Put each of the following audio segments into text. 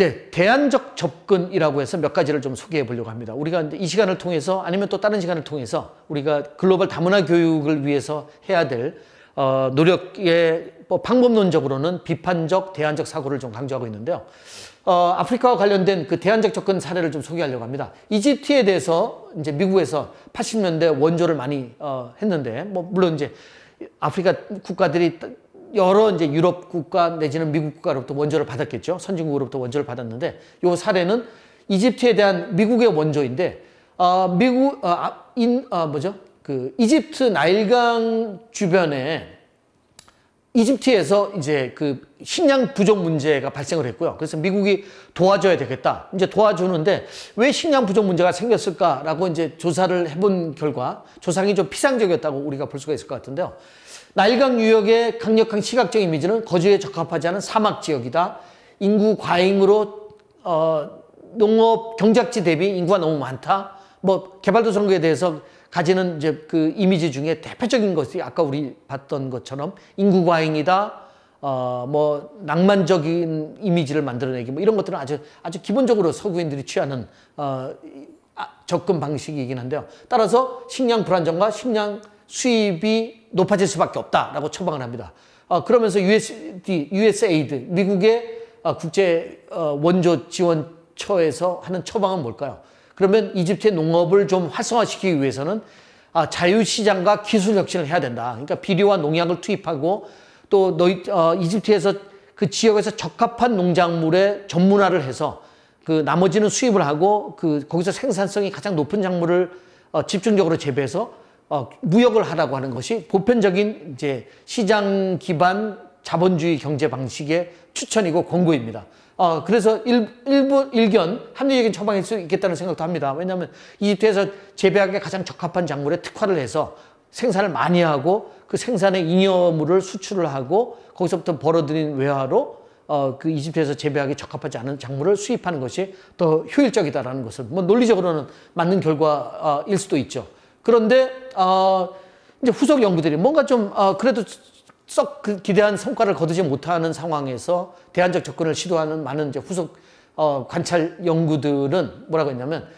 네, 대안적 접근이라고 해서 몇 가지를 좀 소개해 보려고 합니다. 우리가 이 시간을 통해서 아니면 또 다른 시간을 통해서 우리가 글로벌 다문화 교육을 위해서 해야 될 어, 노력의 뭐 방법론적으로는 비판적, 대안적 사고를 좀 강조하고 있는데요. 어, 아프리카와 관련된 그 대안적 접근 사례를 좀 소개하려고 합니다. 이집트에 대해서 이제 미국에서 80년대 원조를 많이 어, 했는데, 뭐 물론 이제 아프리카 국가들이 여러 이제 유럽 국가 내지는 미국 국가로부터 원조를 받았겠죠. 선진국으로부터 원조를 받았는데 요 사례는 이집트에 대한 미국의 원조인데 어, 미국 어, 아, 인 어, 뭐죠? 그 이집트 나일강 주변에 이집트에서 이제 그 식량 부족 문제가 발생을 했고요. 그래서 미국이 도와줘야 되겠다. 이제 도와주는데 왜 식량 부족 문제가 생겼을까라고 이제 조사를 해본 결과 조상이 좀 피상적이었다고 우리가 볼 수가 있을 것 같은데요. 날강 유역의 강력한 시각적 이미지는 거주에 적합하지 않은 사막 지역이다. 인구 과잉으로 어, 농업 경작지 대비 인구가 너무 많다. 뭐 개발도상국에 대해서 가지는 이제 그 이미지 중에 대표적인 것이 아까 우리 봤던 것처럼 인구 과잉이다. 어, 뭐 낭만적인 이미지를 만들어내기 뭐 이런 것들은 아주 아주 기본적으로 서구인들이 취하는 어, 아, 접근 방식이긴 한데요. 따라서 식량 불안정과 식량 수입이 높아질 수밖에 없다라고 처방을 합니다. 아, 그러면서 USD, USAID, 미국의 아, 국제 어, 원조 지원처에서 하는 처방은 뭘까요? 그러면 이집트의 농업을 좀 활성화시키기 위해서는 아, 자유시장과 기술 혁신을 해야 된다. 그러니까 비료와 농약을 투입하고 또 너희, 어, 이집트에서 그 지역에서 적합한 농작물에 전문화를 해서 그 나머지는 수입을 하고 그 거기서 생산성이 가장 높은 작물을 어, 집중적으로 재배해서 어, 무역을 하라고 하는 것이 보편적인 이제 시장 기반 자본주의 경제 방식의 추천이고 권고입니다. 어, 그래서 일, 일부 일견 합리적인 처방일 수 있겠다는 생각도 합니다. 왜냐하면 이집트에서 재배하기에 가장 적합한 작물에 특화를 해서 생산을 많이 하고 그 생산의 잉여물을 수출을 하고 거기서부터 벌어들인 외화로 어, 그 이집트에서 재배하기 적합하지 않은 작물을 수입하는 것이 더 효율적이다라는 것을 뭐 논리적으로는 맞는 결과일 수도 있죠. 그런데 어, 이제 후속 연구들이 뭔가 좀 어, 그래도 썩그 기대한 성과를 거두지 못하는 상황에서 대안적 접근을 시도하는 많은 이제 후속 어, 관찰 연구들은 뭐라고 했냐면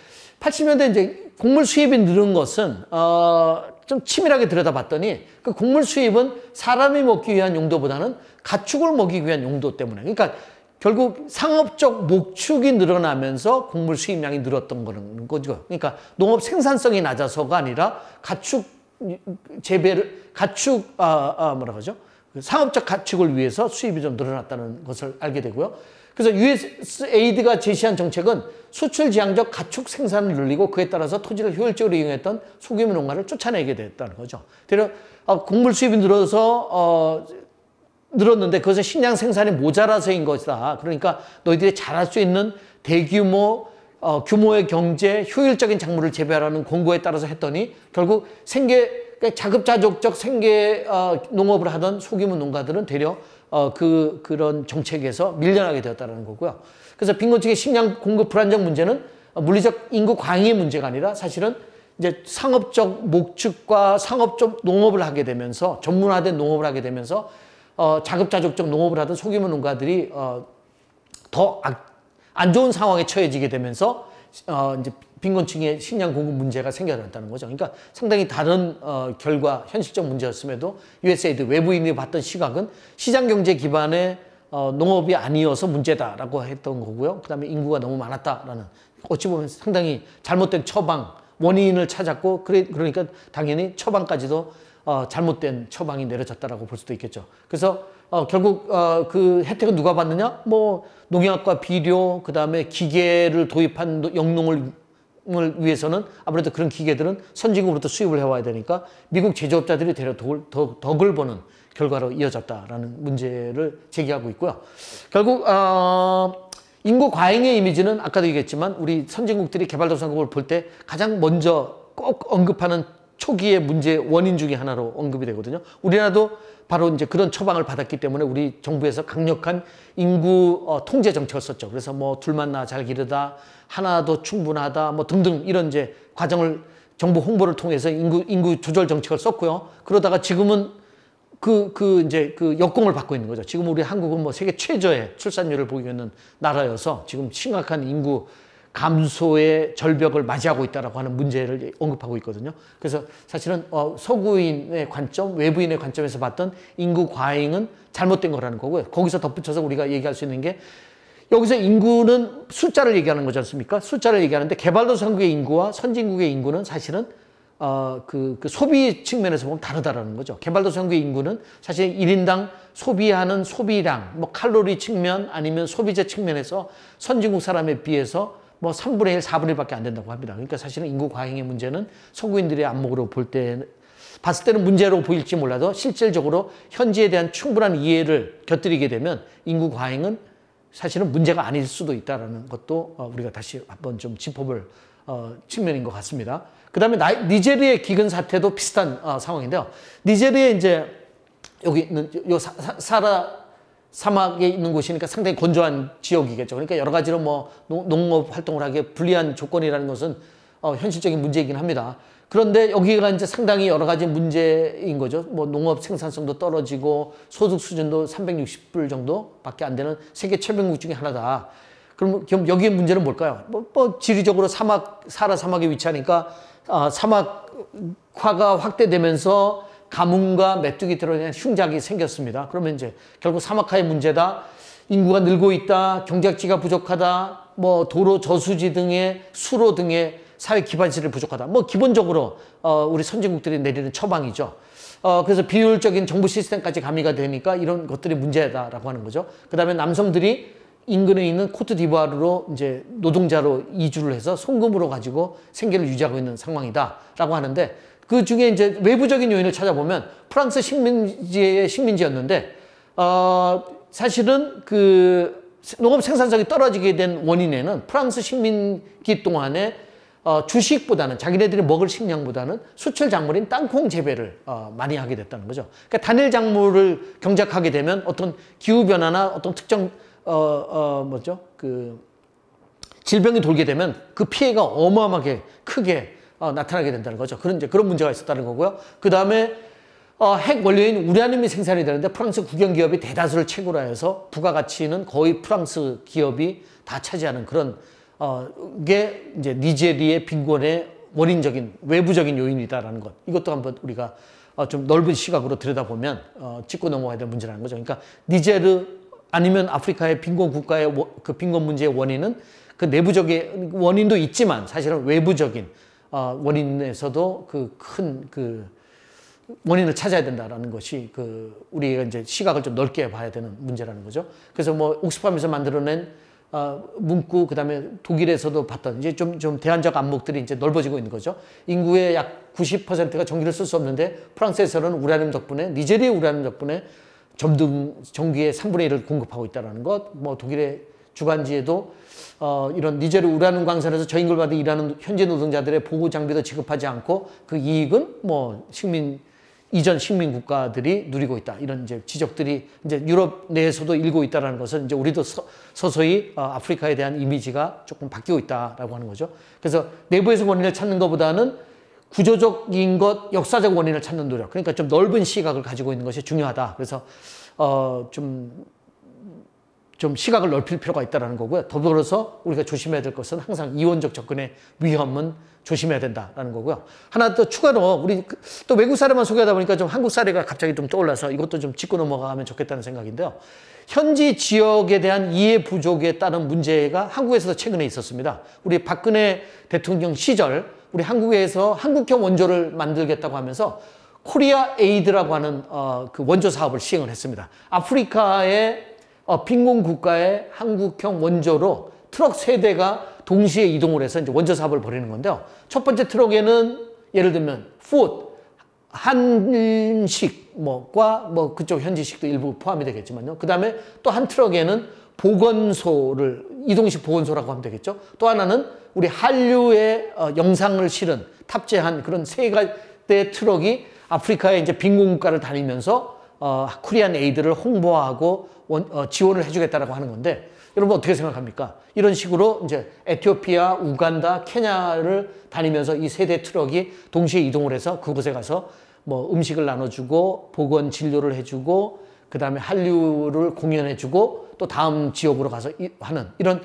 80년대 이제 곡물 수입이 늘은 것은 어, 좀 치밀하게 들여다봤더니 그 곡물 수입은 사람이 먹기 위한 용도보다는 가축을 먹이기 위한 용도 때문에 그러니까 결국 상업적 목축이 늘어나면서 곡물 수입량이 늘었던 거는 거죠. 그러니까 농업 생산성이 낮아서가 아니라 가축 재배를 가축 아, 아 뭐라 그러죠? 상업적 가축을 위해서 수입이 좀 늘어났다는 것을 알게 되고요. 그래서 USAID가 제시한 정책은 수출 지향적 가축 생산을 늘리고 그에 따라서 토지를 효율적으로 이용했던 소규모 농가를 쫓아내게 됐다는 거죠. 대략 어, 곡물 수입이 늘어서 어, 늘었는데 그것은 식량 생산이 모자라서인 것이다. 그러니까 너희들이 잘할 수 있는 대규모 어, 규모의 경제 효율적인 작물을 재배하라는 권고에 따라서 했더니 결국 생계 그러니까 자급자족적 생계 어, 농업을 하던 소규모 농가들은 되려 어, 그 그런 정책에서 밀려나게 되었다는 거고요. 그래서 빈곤층의 식량 공급 불안정 문제는 물리적 인구 광의 문제가 아니라 사실은 이제 상업적 목축과 상업적 농업을 하게 되면서 전문화된 농업을 하게 되면서 어, 자급자족적 농업을 하던 소규모 농가들이 어, 더안 좋은 상황에 처해지게 되면서 어, 이제 빈곤층의 식량 공급 문제가 생겨났다는 거죠. 그러니까 상당히 다른 어, 결과, 현실적 문제였음에도 USAID 외부인이 봤던 시각은 시장 경제 기반의 어, 농업이 아니어서 문제다라고 했던 거고요. 그다음에 인구가 너무 많았다라는 어찌 보면 상당히 잘못된 처방 원인을 찾았고 그래 그러니까 당연히 처방까지도 어, 잘못된 처방이 내려졌다라고 볼 수도 있겠죠. 그래서 어, 결국 어, 그 혜택은 누가 받느냐? 뭐 농약과 비료, 그 다음에 기계를 도입한 영농을 위해서는 아무래도 그런 기계들은 선진국으로부터 수입을 해와야 되니까 미국 제조업자들이 대려 덕을, 덕, 을 보는 결과로 이어졌다라는 문제를 제기하고 있고요. 결국 어, 인구 과잉의 이미지는 아까도 얘기했지만 우리 선진국들이 개발도상국을 볼 때 가장 먼저 꼭 언급하는 초기의 문제 원인 중에 하나로 언급이 되거든요. 우리나라도 바로 이제 그런 처방을 받았기 때문에 우리 정부에서 강력한 인구 어, 통제 정책을 썼죠. 그래서 뭐 둘만 나 잘 기르다, 하나도 충분하다, 뭐 등등 이런 이제 과정을 정부 홍보를 통해서 인구 인구 조절 정책을 썼고요. 그러다가 지금은 그, 그, 이제, 그 역공을 받고 있는 거죠. 지금 우리 한국은 뭐 세계 최저의 출산율을 보이는 나라여서 지금 심각한 인구 감소의 절벽을 맞이하고 있다라고 하는 문제를 언급하고 있거든요. 그래서 사실은 어, 서구인의 관점, 외부인의 관점에서 봤던 인구 과잉은 잘못된 거라는 거고요. 거기서 덧붙여서 우리가 얘기할 수 있는 게 여기서 인구는 숫자를 얘기하는 거지 않습니까? 숫자를 얘기하는데 개발도상국의 인구와 선진국의 인구는 사실은 어, 그, 그, 소비 측면에서 보면 다르다라는 거죠. 개발도상국의 인구는 사실 1인당 소비하는 소비량, 뭐 칼로리 측면 아니면 소비자 측면에서 선진국 사람에 비해서 뭐 3분의 1, 4분의 1밖에 안 된다고 합니다. 그러니까 사실은 인구 과잉의 문제는 서구인들의 안목으로 볼 때, 봤을 때는 문제로 보일지 몰라도 실질적으로 현지에 대한 충분한 이해를 곁들이게 되면 인구 과잉은 사실은 문제가 아닐 수도 있다는 것도 어, 우리가 다시 한번 좀 짚어볼 어, 측면인 것 같습니다. 그 다음에 니제르의 기근 사태도 비슷한 어, 상황인데요. 니제르의 이제 여기 있는 요 사, 사, 사라 사막에 있는 곳이니까 상당히 건조한 지역이겠죠. 그러니까 여러 가지로 뭐 농업 활동을 하기에 불리한 조건이라는 것은 어, 현실적인 문제이긴 합니다. 그런데 여기가 이제 상당히 여러 가지 문제인 거죠. 뭐 농업 생산성도 떨어지고 소득 수준도 360불 정도밖에 안 되는 세계 최빈국 중에 하나다. 그럼, 그럼 여기에 문제는 뭘까요? 뭐, 뭐 지리적으로 사막 사라 사막에 위치하니까 아, 사막화가 확대되면서 가뭄과 메뚜기 들어있는 흉작이 생겼습니다. 그러면 이제 결국 사막화의 문제다. 인구가 늘고 있다. 경작지가 부족하다. 뭐 도로 저수지 등의 수로 등의 사회 기반 시설 부족하다. 뭐 기본적으로 어 우리 선진국들이 내리는 처방이죠. 어 그래서 비효율적인 정부 시스템까지 가미가 되니까 이런 것들이 문제다라고 하는 거죠. 그다음에 남성들이 인근에 있는 코트디부아르로 이제 노동자로 이주를 해서 송금으로 가지고 생계를 유지하고 있는 상황이다라고 하는데 그 중에 이제 외부적인 요인을 찾아보면 프랑스 식민지의 식민지였는데 어 사실은 그 농업 생산성이 떨어지게 된 원인에는 프랑스 식민기 동안에 어 주식보다는 자기네들이 먹을 식량보다는 수출 작물인 땅콩 재배를 어 많이 하게 됐다는 거죠. 그러니까 단일 작물을 경작하게 되면 어떤 기후 변화나 어떤 특정 어어 어, 뭐죠 그 질병이 돌게 되면 그 피해가 어마어마하게 크게 어, 나타나게 된다는 거죠. 그런 이제 그런 문제가 있었다는 거고요. 그 다음에 어, 핵 원료인 우라늄이 생산이 되는데 프랑스 국영 기업이 대다수를 채굴 하여서 부가가치는 거의 프랑스 기업이 다 차지하는 그런 어, 게 이제 니제리의 빈곤의 원인적인 외부적인 요인이다라는 것. 이것도 한번 우리가 어, 좀 넓은 시각으로 들여다보면 어, 짚고 넘어가야 될 문제라는 거죠. 그러니까 니제르 아니면 아프리카의 빈곤 국가의 그 빈곤 문제의 원인은 그 내부적인 원인도 있지만 사실은 외부적인 아, 원인에서도 그큰그 그 원인을 찾아야 된다라는 것이 그 우리가 이제 시각을 좀 넓게 봐야 되는 문제라는 거죠. 그래서 뭐 옥스팜에서 만들어낸 어, 문구 그다음에 독일에서도 봤던 이제 좀 좀 대안적 안목들이 이제 넓어지고 있는 거죠. 인구의 약 90%가 전기를 쓸 수 없는데 프랑스에서는 우라늄 덕분에 니제리의 우라늄 덕분에 점등 전기의 3분의 1을 공급하고 있다라는 것, 뭐 독일의 주간지에도 어, 이런 니제르 우라는 광산에서 저임금받아 일하는 현재 노동자들의 보호 장비도 지급하지 않고 그 이익은 뭐 식민 이전 식민 국가들이 누리고 있다 이런 이제 지적들이 이제 유럽 내에서도 일고 있다라는 것은 이제 우리도 서, 서히 어, 아프리카에 대한 이미지가 조금 바뀌고 있다라고 하는 거죠. 그래서 내부에서 원인을 찾는 것보다는 구조적인 것, 역사적 원인을 찾는 노력. 그러니까 좀 넓은 시각을 가지고 있는 것이 중요하다. 그래서 어좀 좀 시각을 넓힐 필요가 있다는 거고요. 더불어서 우리가 조심해야 될 것은 항상 이원적 접근의 위험은 조심해야 된다라는 거고요. 하나 더 추가로 우리 그 또 외국 사례만 소개하다 보니까 좀 한국 사례가 갑자기 좀 떠올라서 이것도 좀 짚고 넘어가면 좋겠다는 생각인데요. 현지 지역에 대한 이해 부족에 따른 문제가 한국에서도 최근에 있었습니다. 우리 박근혜 대통령 시절 우리 한국에서 한국형 원조를 만들겠다고 하면서 코리아 에이드라고 하는 어, 그 원조 사업을 시행을 했습니다. 아프리카의 어, 빈곤 국가의 한국형 원조로 트럭 세대가 동시에 이동을 해서 이제 원조 사업을 벌이는 건데요. 첫 번째 트럭에는 예를 들면 푸드, 한식 뭐과 뭐 그쪽 현지식도 일부 포함이 되겠지만요. 그다음에 또 한 트럭에는 보건소를 이동식 보건소라고 하면 되겠죠. 또 하나는 우리 한류의 어, 영상을 실은 탑재한 그런 세 가지 트럭이 아프리카의 이제 빈곤국가를 다니면서 어, 코리안 에이드를 홍보하고 원, 어, 지원을 해주겠다라고 하는 건데 여러분 어떻게 생각합니까? 이런 식으로 이제 에티오피아, 우간다, 케냐를 다니면서 이 세대 트럭이 동시에 이동을 해서 그곳에 가서 뭐 음식을 나눠주고 보건 진료를 해주고 그 다음에 한류를 공연해주고 또 다음 지역으로 가서 이, 하는 이런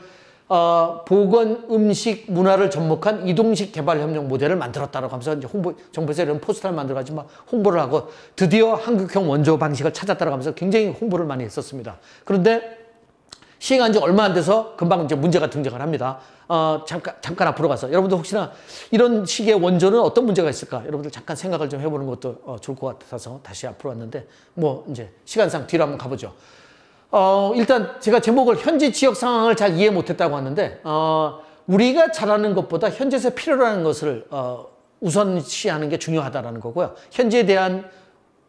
어, 보건, 음식, 문화를 접목한 이동식 개발협력 모델을 만들었다라고 하면서 이제 홍보, 정부에서 이런 포스터를 만들어가지고 막 홍보를 하고 드디어 한국형 원조 방식을 찾았다라고 하면서 굉장히 홍보를 많이 했었습니다. 그런데 시행한 지 얼마 안 돼서 금방 이제 문제가 등장을 합니다. 어, 잠깐, 잠깐 앞으로 가서. 여러분들 혹시나 이런 식의 원조는 어떤 문제가 있을까? 여러분들 잠깐 생각을 좀 해보는 것도 어, 좋을 것 같아서 다시 앞으로 왔는데, 뭐, 이제 시간상 뒤로 한번 가보죠. 어, 일단 제가 제목을 현재 지역 상황을 잘 이해 못했다고 하는데 어, 우리가 잘하는 것보다 현재에서 필요로 하는 것을 어, 우선시하는 게중요하다는 거고요. 현재에 대한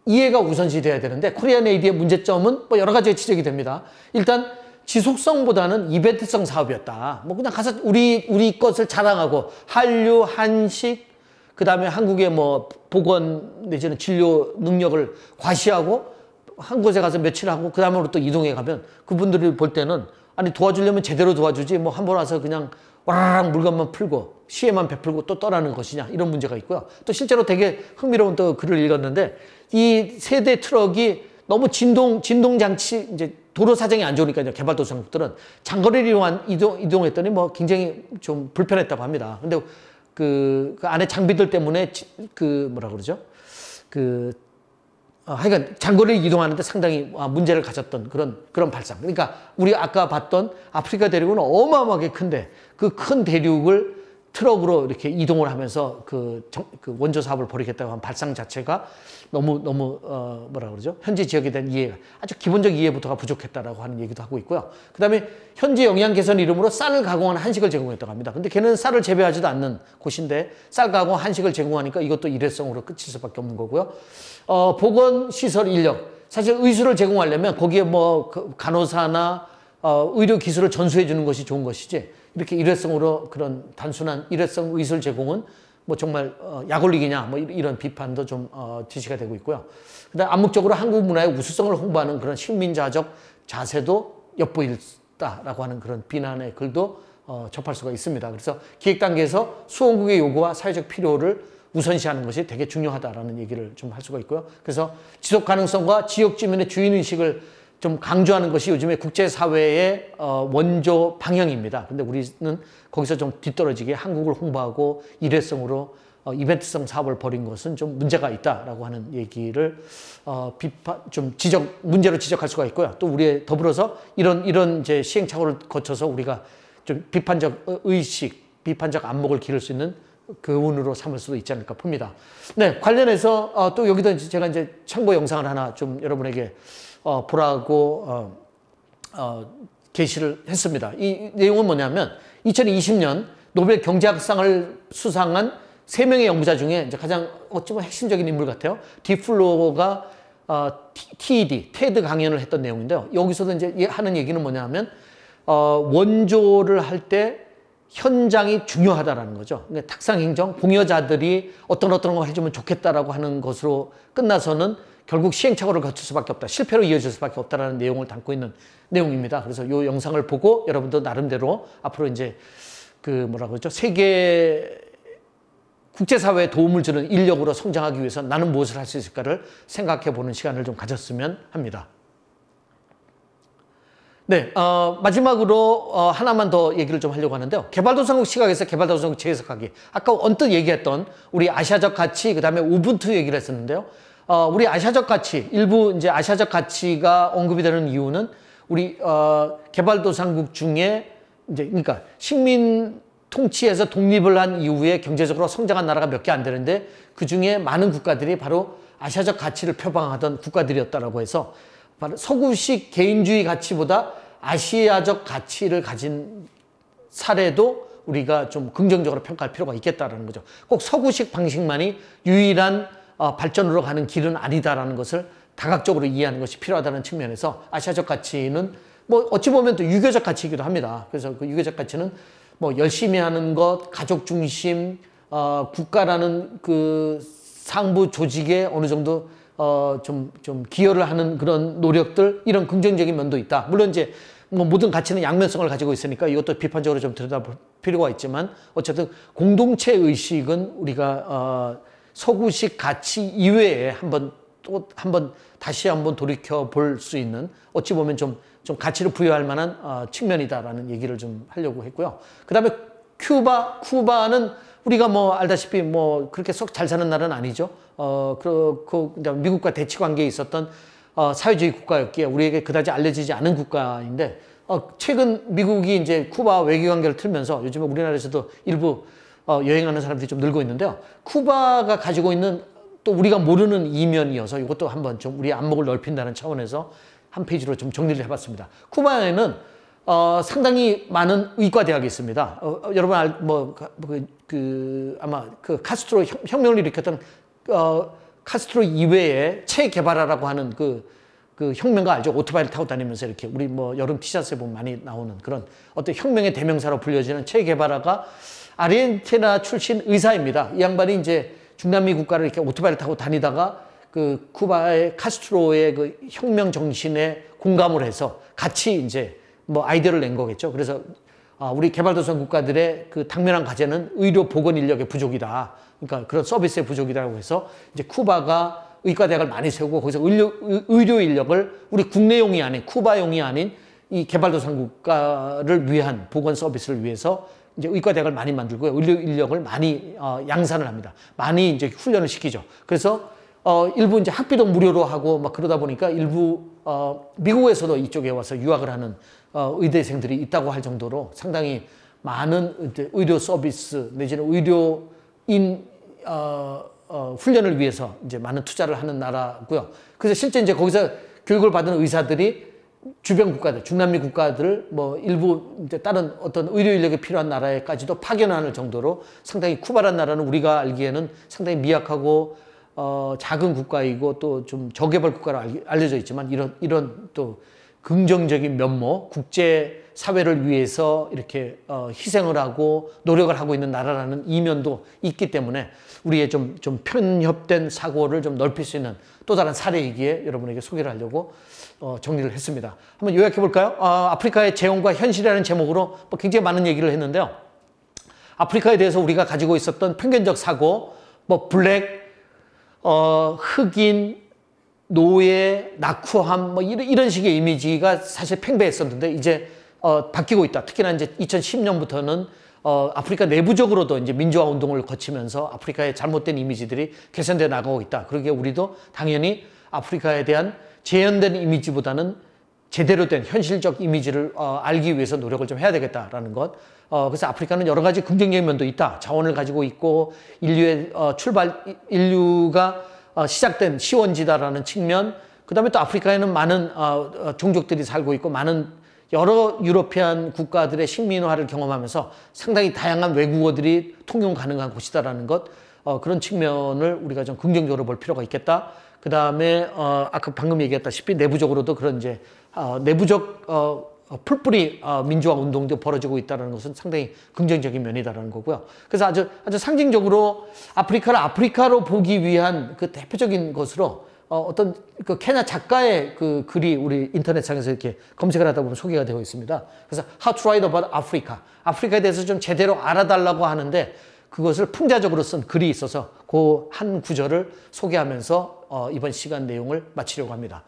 이해가 우선시 돼야 되는데 코리안 에이디의 문제점은 뭐 여러 가지가 지적이 됩니다. 일단 지속성보다는 이벤트성 사업이었다. 뭐 그냥 가서 우리 우리 것을 자랑하고 한류, 한식, 그다음에 한국의 뭐 보건 내지는 진료 능력을 과시하고 한 곳에 가서 며칠 하고 그 다음으로 또 이동해 가면 그분들을 볼 때는 아니 도와주려면 제대로 도와주지 뭐 한 번 와서 그냥 왕 물건만 풀고 시에만 베풀고 또 떠나는 것이냐 이런 문제가 있고요. 또 실제로 되게 흥미로운 또 글을 읽었는데 이 세대 트럭이 너무 진동 진동 장치 이제 도로 사정이 안 좋으니까 요 개발도상국들은 장거리를 이동한 이동 이동했더니 뭐 굉장히 좀 불편했다고 합니다. 근데 그, 그 안에 장비들 때문에 그 뭐라 그러죠? 그 어, 하여간 장거리 이동하는데 상당히 아, 문제를 가졌던 그런 그런 발상. 그러니까 우리 아까 봤던 아프리카 대륙은 어마어마하게 큰데 그 큰 대륙을 트럭으로 이렇게 이동을 하면서 그, 정, 그 원조 사업을 벌이겠다고 한 발상 자체가 너무 너무 어 뭐라 그러죠 현지 지역에 대한 이해 아주 기본적 이해부터가 부족했다라고 하는 얘기도 하고 있고요. 그다음에 현지 영양 개선 이름으로 쌀을 가공하는 한식을 제공했다고 합니다. 근데 걔는 쌀을 재배하지도 않는 곳인데 쌀 가공 한식을 제공하니까 이것도 일회성으로 끝일 수밖에 없는 거고요. 어 보건 시설 인력 사실 의술을 제공하려면 거기에 뭐 그 간호사나 어, 의료 기술을 전수해 주는 것이 좋은 것이지 이렇게 일회성으로 그런 단순한 일회성 의술 제공은 뭐 정말 어, 약 올리기냐 뭐 이런 비판도 좀 어, 지시가 되고 있고요. 그다음 암묵적으로 한국 문화의 우수성을 홍보하는 그런 식민자적 자세도 엿보였다라고 하는 그런 비난의 글도 어, 접할 수가 있습니다. 그래서 기획 단계에서 수원국의 요구와 사회적 필요를 우선시하는 것이 되게 중요하다라는 얘기를 좀 할 수가 있고요. 그래서 지속 가능성과 지역 주민의 주인 의식을 좀 강조하는 것이 요즘에 국제사회의 어, 원조 방향입니다. 근데 우리는 거기서 좀 뒤떨어지게 한국을 홍보하고 일회성으로 어, 이벤트성 사업을 벌인 것은 좀 문제가 있다라고 하는 얘기를 어, 비판 좀 지적 문제로 지적할 수가 있고요. 또 우리의 더불어서 이런 이런 이제 시행착오를 거쳐서 우리가 좀 비판적 의식, 비판적 안목을 기를 수 있는 교훈으로 그 삼을 수도 있지 않을까 봅니다. 네, 관련해서 어, 또 여기다 제가 이제 참고 영상을 하나 좀 여러분에게 어, 보라고 어, 어, 게시를 했습니다. 이 내용은 뭐냐면 2020년 노벨 경제학상을 수상한 세 명의 연구자 중에 이제 가장 어찌 보면 핵심적인 인물 같아요. 디플로가 어, TED, 테드 강연을 했던 내용인데요. 여기서도 이제 하는 얘기는 뭐냐면 어, 원조를 할 때 현장이 중요하다라는 거죠. 그러니까 탁상행정, 공여자들이 어떤 어떤 걸 해주면 좋겠다라고 하는 것으로 끝나서는 결국 시행착오를 거칠 수밖에 없다. 실패로 이어질 수밖에 없다라는 내용을 담고 있는 내용입니다. 그래서 이 영상을 보고 여러분도 나름대로 앞으로 이제 그 뭐라 그러죠? 세계 국제사회에 도움을 주는 인력으로 성장하기 위해서 나는 무엇을 할 수 있을까를 생각해 보는 시간을 좀 가졌으면 합니다. 네, 어, 마지막으로 어, 하나만 더 얘기를 좀 하려고 하는데요. 개발도상국 시각에서 개발도상국 재해석하기. 아까 언뜻 얘기했던 우리 아시아적 가치, 그 다음에 우분투 얘기를 했었는데요. 어, 우리 아시아적 가치, 일부 이제 아시아적 가치가 언급이 되는 이유는 우리 어, 개발도상국 중에 이제 그러니까 식민 통치에서 독립을 한 이후에 경제적으로 성장한 나라가 몇 개 안 되는데 그 중에 많은 국가들이 바로 아시아적 가치를 표방하던 국가들이었다라고 해서 바로 서구식 개인주의 가치보다 아시아적 가치를 가진 사례도 우리가 좀 긍정적으로 평가할 필요가 있겠다라는 거죠. 꼭 서구식 방식만이 유일한 어, 발전으로 가는 길은 아니다라는 것을 다각적으로 이해하는 것이 필요하다는 측면에서 아시아적 가치는 뭐 어찌 보면 또 유교적 가치이기도 합니다. 그래서 그 유교적 가치는 뭐 열심히 하는 것, 가족 중심, 어, 국가라는 그 상부 조직에 어느 정도 어, 좀, 좀 기여를 하는 그런 노력들, 이런 긍정적인 면도 있다. 물론 이제 뭐 모든 가치는 양면성을 가지고 있으니까 이것도 비판적으로 좀 들여다볼 필요가 있지만 어쨌든 공동체 의식은 우리가 어, 서구식 가치 이외에 한번 또 한번 다시 한번 돌이켜 볼 수 있는 어찌 보면 좀, 좀 가치를 부여할 만한 어, 측면이다라는 얘기를 좀 하려고 했고요. 그 다음에 큐바, 쿠바는 우리가 뭐 알다시피 뭐 그렇게 썩 잘 사는 나라는 아니죠. 어, 그렇고 그, 미국과 대치 관계에 있었던 어, 사회주의 국가였기에 우리에게 그다지 알려지지 않은 국가인데 어, 최근 미국이 이제 쿠바 외교 관계를 틀면서 요즘에 우리나라에서도 일부 어, 여행하는 사람들이 좀 늘고 있는데요. 쿠바가 가지고 있는 또 우리가 모르는 이면이어서 이것도 한번 좀 우리 안목을 넓힌다는 차원에서 한 페이지로 좀 정리를 해봤습니다. 쿠바에는 어, 상당히 많은 의과 대학이 있습니다. 어, 어 여러분 알, 뭐, 뭐, 그, 그, 아마 그 카스트로 혁, 명을 일으켰던 어, 카스트로 이외에 체 개발하라고 하는 그, 그 혁명가 알죠? 오토바이를 타고 다니면서 이렇게 우리 뭐 여름 티셔츠에 보면 많이 나오는 그런 어떤 혁명의 대명사로 불려지는 체 개발화가 아르헨티나 출신 의사입니다. 이 양반이 이제 중남미 국가를 이렇게 오토바이를 타고 다니다가 그 쿠바의 카스트로의 그 혁명 정신에 공감을 해서 같이 이제 뭐 아이디어를 낸 거겠죠. 그래서 아, 우리 개발도상 국가들의 그 당면한 과제는 의료 보건 인력의 부족이다. 그러니까 그런 서비스의 부족이라고 해서 이제 쿠바가 의과대학을 많이 세우고 거기서 의료, 의료 인력을 우리 국내용이 아닌 쿠바용이 아닌 이 개발도상국가를 위한 보건 서비스를 위해서 이제 의과대학을 많이 만들고요. 의료 인력을 많이 어, 양산을 합니다. 많이 이제 훈련을 시키죠. 그래서 어, 일부 이제 학비도 무료로 하고 막 그러다 보니까 일부 어, 미국에서도 이쪽에 와서 유학을 하는 어, 의대생들이 있다고 할 정도로 상당히 많은 의료 서비스 내지는 의료인 어, 어, 훈련을 위해서 이제 많은 투자를 하는 나라고요. 그래서 실제 이제 거기서 교육을 받은 의사들이 주변 국가들, 중남미 국가들뭐 일부 이제 다른 어떤 의료 인력이 필요한 나라에까지도 파견하는 정도로 상당히 쿠바란 나라는 우리가 알기에는 상당히 미약하고 어, 작은 국가이고 또 좀 저개발 국가로 알, 알려져 있지만 이런 이런 또 긍정적인 면모, 국제 사회를 위해서 이렇게 어, 희생을 하고 노력을 하고 있는 나라라는 이면도 있기 때문에 우리의 좀, 좀 편협된 사고를 좀 넓힐 수 있는 또 다른 사례이기에 여러분에게 소개를 하려고 어, 정리를 했습니다. 한번 요약해 볼까요? 아, 아프리카의 재원과 현실이라는 제목으로 뭐 굉장히 많은 얘기를 했는데요. 아프리카에 대해서 우리가 가지고 있었던 편견적 사고, 뭐 블랙, 어, 흑인, 노예, 낙후함, 뭐 이런, 이런 식의 이미지가 사실 팽배했었는데 이제 어, 바뀌고 있다. 특히나 이제 2010년부터는 어, 아프리카 내부적으로도 이제 민주화 운동을 거치면서 아프리카의 잘못된 이미지들이 개선돼 나가고 있다. 그러기에 우리도 당연히 아프리카에 대한 재현된 이미지보다는 제대로 된 현실적 이미지를 어, 알기 위해서 노력을 좀 해야 되겠다라는 것. 어, 그래서 아프리카는 여러 가지 긍정적인 면도 있다. 자원을 가지고 있고 인류의 어, 출발 인류가 어, 시작된 시원지다라는 측면. 그다음에 또 아프리카에는 많은 어, 어, 종족들이 살고 있고 많은 여러 유럽피안 국가들의 식민화를 경험하면서 상당히 다양한 외국어들이 통용 가능한 곳이다라는 것. 어, 그런 측면을 우리가 좀 긍정적으로 볼 필요가 있겠다. 어, 아, 그 다음에 어, 아까 방금 얘기했다시피 내부적으로도 그런 이제 어, 내부적 어, 어, 풀뿌리 어, 민주화 운동도 벌어지고 있다는 것은 상당히 긍정적인 면이다라는 거고요. 그래서 아주 아주 상징적으로 아프리카를 아프리카로 보기 위한 그 대표적인 것으로 어, 어떤 그 케냐 작가의 그 글이 우리 인터넷상에서 이렇게 검색을 하다 보면 소개가 되어 있습니다. 그래서 How to Write About Africa. 아프리카에 대해서 좀 제대로 알아달라고 하는데 그것을 풍자적으로 쓴 글이 있어서 그 한 구절을 소개하면서 어, 이번 시간 내용을 마치려고 합니다.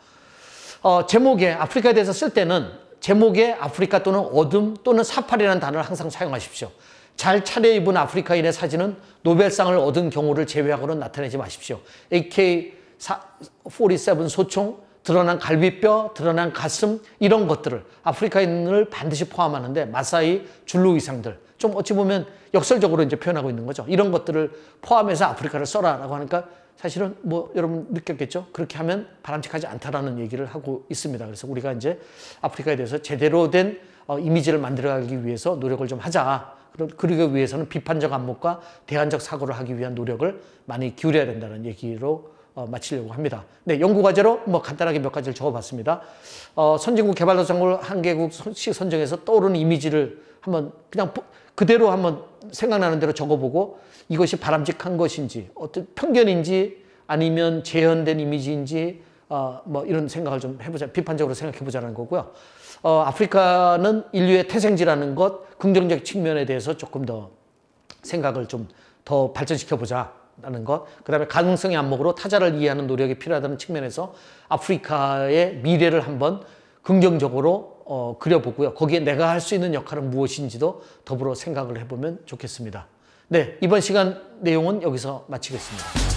어, 제목에 아프리카에 대해서 쓸 때는 제목에 아프리카 또는 어둠 또는 사파리라는 단어를 항상 사용하십시오. 잘 차려입은 아프리카인의 사진은 노벨상을 얻은 경우를 제외하고는 나타내지 마십시오. AK-47 소총, 드러난 갈비뼈, 드러난 가슴 이런 것들을 아프리카인을 반드시 포함하는데 마사이, 줄루 의상들 좀 어찌 보면 역설적으로 이제 표현하고 있는 거죠. 이런 것들을 포함해서 아프리카를 써라라고 하니까 사실은 뭐 여러분 느꼈겠죠? 그렇게 하면 바람직하지 않다라는 얘기를 하고 있습니다. 그래서 우리가 이제 아프리카에 대해서 제대로 된 어, 이미지를 만들어가기 위해서 노력을 좀 하자. 그러기 위해서는 비판적 안목과 대안적 사고를 하기 위한 노력을 많이 기울여야 된다는 얘기로 어, 마치려고 합니다. 네, 연구과제로 뭐 간단하게 몇 가지를 적어봤습니다. 어, 선진국 개발도상국 한개국시선정에서 떠오르는 이미지를 한번 그냥 그대로 한번 생각나는 대로 적어보고 이것이 바람직한 것인지 어떤 편견인지 아니면 재현된 이미지인지 어, 뭐 이런 생각을 좀 해보자 비판적으로 생각해보자는 거고요. 어, 아프리카는 인류의 태생지라는 것 긍정적 측면에 대해서 조금 더 생각을 좀 더 발전시켜보자. 라는 것, 그 다음에 가능성의 안목으로 타자를 이해하는 노력이 필요하다는 측면에서 아프리카의 미래를 한번 긍정적으로 어, 그려보고요. 거기에 내가 할 수 있는 역할은 무엇인지도 더불어 생각을 해보면 좋겠습니다. 네, 이번 시간 내용은 여기서 마치겠습니다.